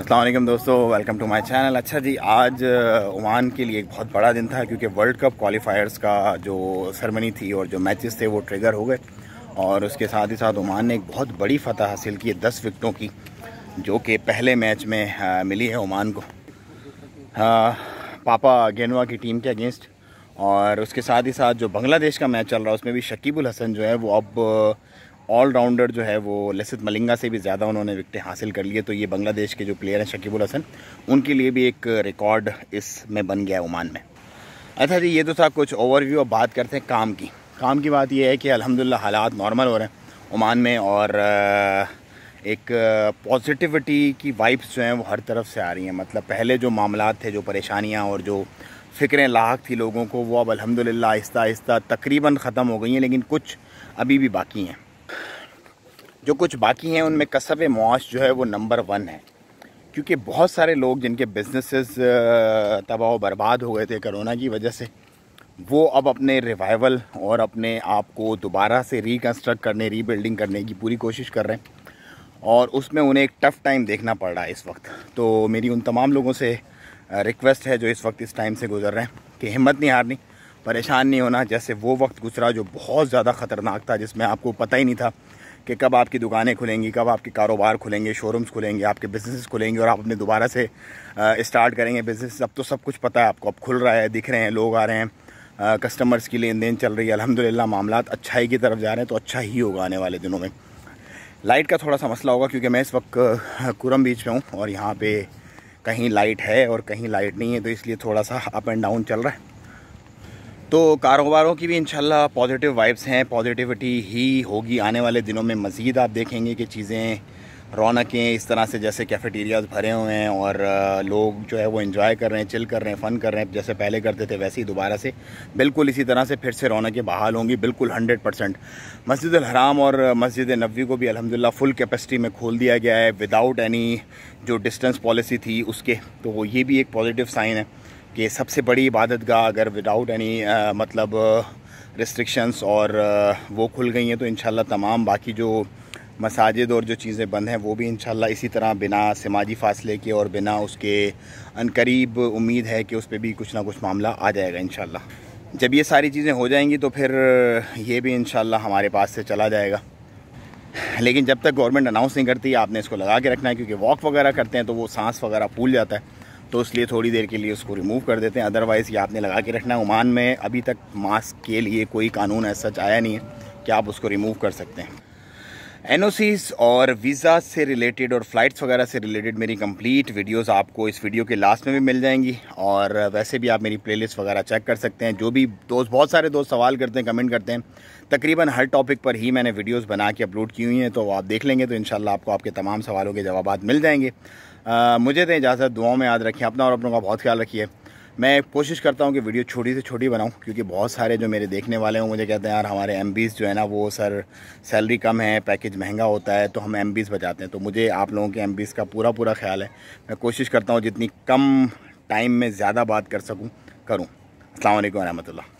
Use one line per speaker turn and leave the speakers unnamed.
असलम दोस्तों welcome to my channel अच्छा जी आज ओमान uh, के लिए एक बहुत बड़ा दिन था क्योंकि वर्ल्ड कप क्वालिफायर्स का जो सरमनी थी और जो मैचेस थे वो ट्रिगर हो गए और उसके साथ ही साथ ओमान ने एक बहुत बड़ी फतह हासिल की है दस विकटों की जो कि पहले मैच में uh, मिली है ओमान को uh, पापा गेनवा की टीम के अगेंस्ट और उसके साथ ही साथ जो बांग्लादेश का मैच चल रहा है उसमें भी शकीबुल हसन जो है वो अब ऑलराउंडर जो है वो लसित मलिंगा से भी ज़्यादा उन्होंने विकटें हासिल कर लिए तो ये बांग्लादेश के जो प्लेयर हैं शकीबुल हसन उनके लिए भी एक रिकॉर्ड इसमें बन गया ओमान में अच्छा जी ये तो था कुछ ओवरव्यू अब बात करते हैं काम की काम की बात यह है कि अलहमदिल्ला हालात नॉर्मल हो रहे हैं ओमान में और एक पॉजिटिविटी की वाइब्स जो हैं वो हर तरफ से आ रही हैं मतलब पहले जो मामला थे जो परेशानियाँ और जो फ़िक्रें लाक थी लोगों को वो अब अलहमदिल्ला आहिस्ता आहिस्ता तकरीबन ख़त्म हो गई हैं लेकिन कुछ अभी भी बाकी हैं जो कुछ बाकी हैं उनमें कसब मुआश जो है वो नंबर वन है क्योंकि बहुत सारे लोग जिनके बिजनेसेस तबाह बर्बाद हो गए थे कोरोना की वजह से वो अब अपने रिवाइवल और अपने आप को दोबारा से रिकन्स्ट्रक्ट करने रीबिल्डिंग करने की पूरी कोशिश कर रहे हैं और उसमें उन्हें एक टफ़ टाइम देखना पड़ रहा है इस वक्त तो मेरी उन तमाम लोगों से रिक्वेस्ट है जो इस वक्त इस टाइम से गुजर रहे हैं कि हिम्मत नहीं हारनी परेशान नहीं होना जैसे वो वक्त गुजरा जो बहुत ज़्यादा ख़तरनाक था जिसमें आपको पता ही नहीं था कि कब आपकी दुकानें खुलेंगी कब आपके कारोबार खुलेंगे शोरूम्स खुलेंगे आपके बिज़नेस खुलेंगे और आप अपने दोबारा से स्टार्ट करेंगे बिज़नेस अब तो सब कुछ पता है आपको अब खुल रहा है दिख रहे हैं लोग आ रहे हैं कस्टमर्स की लेन देन चल रही है अलहमदिल्ला मामला अच्छाई की तरफ जा रहे हैं तो अच्छा ही होगा आने वाले दिनों में लाइट का थोड़ा सा मसला होगा क्योंकि मैं इस वक्त कुरम बीच में हूँ और यहाँ पे कहीं लाइट है और कहीं लाइट नहीं है तो इसलिए थोड़ा सा अप एंड डाउन चल रहा है तो कारोबारों की भी इंशाल्लाह पॉजिटिव वाइब्स हैं पॉजिटिविटी ही होगी आने वाले दिनों में मज़ीद आप देखेंगे कि चीज़ें रौनकें इस तरह से जैसे कैफेटेरियाज भरे हुए हैं और लोग जो है वो इन्जॉय कर रहे हैं चिल कर रहे हैं फ़न कर रहे हैं जैसे पहले करते थे वैसे ही दोबारा से बिल्कुल इसी तरह से फिर से रौनकें बहाल होंगी बिल्कुल हंड्रेड परसेंट मस्जिद हराम और मस्जिद नबी को भी अलहमदिल्ला फुल कैपेसिटी में खोल दिया गया है विदाउट एनी जो डिस्टेंस पॉलिसी थी उसके तो वो ये भी एक पॉजिटिव साइन है कि सबसे बड़ी इबादत गाह अगर विदाउट एनी uh, मतलब रिस्ट्रिक्शंस uh, और आ, uh, वो खुल गई हैं तो इन तमाम बाकी जो मसाजिद और जो चीज़ें बंद हैं वो भी इन इसी तरह बिना समाजी फासले के और बिना उसके अनकरीब उम्मीद है कि उस पर भी कुछ ना कुछ मामला आ जाएगा इन जब ये सारी चीज़ें हो जाएंगी तो फिर ये भी इन हमारे पास से चला जाएगा लेकिन जब तक गवर्नमेंट अनाउंस नहीं करती आपने इसको लगा के रखना है क्योंकि वॉक वगैरह करते हैं तो वो सांस वगैरह फूल जाता है तो इसलिए थोड़ी देर के लिए उसको रिमूव कर देते हैं अदरवाइज़ ये आपने लगा के रखना है ओमान में अभी तक मास्क के लिए कोई कानून ऐसा आया नहीं है कि आप उसको रिमूव कर सकते हैं एन और वीज़ा से रिलेटेड और फ़्लाइट्स वगैरह से रिलेटेड मेरी कंप्लीट वीडियोस आपको इस वीडियो के लास्ट में भी मिल जाएंगी और वैसे भी आप मेरी प्लेलिस्ट वगैरह चेक कर सकते हैं जो भी दोस्त बहुत सारे दोस्त सवाल करते हैं कमेंट करते हैं तकरीबन हर टॉपिक पर ही मैंने वीडियोस बना के अपलोड की हुई हैं तो आप देख लेंगे तो इन आपको आपके तमाम सवालों के जवाब मिल जाएंगे मुझे तो दें इजाज़त दुआओं में याद रखें अपना और अपनों का बहुत ख्याल रखिए मैं कोशिश करता हूँ कि वीडियो छोटी से छोटी बनाऊँ क्योंकि बहुत सारे जो मेरे देखने वाले हैं मुझे कहते हैं यार हमारे एम जो है ना वो सर सैलरी कम है पैकेज महंगा होता है तो हम एम बचाते हैं तो मुझे आप लोगों के एम का पूरा पूरा ख्याल है मैं कोशिश करता हूँ जितनी कम टाइम में ज़्यादा बात कर सकूँ करूँ अल्लाम वरहमल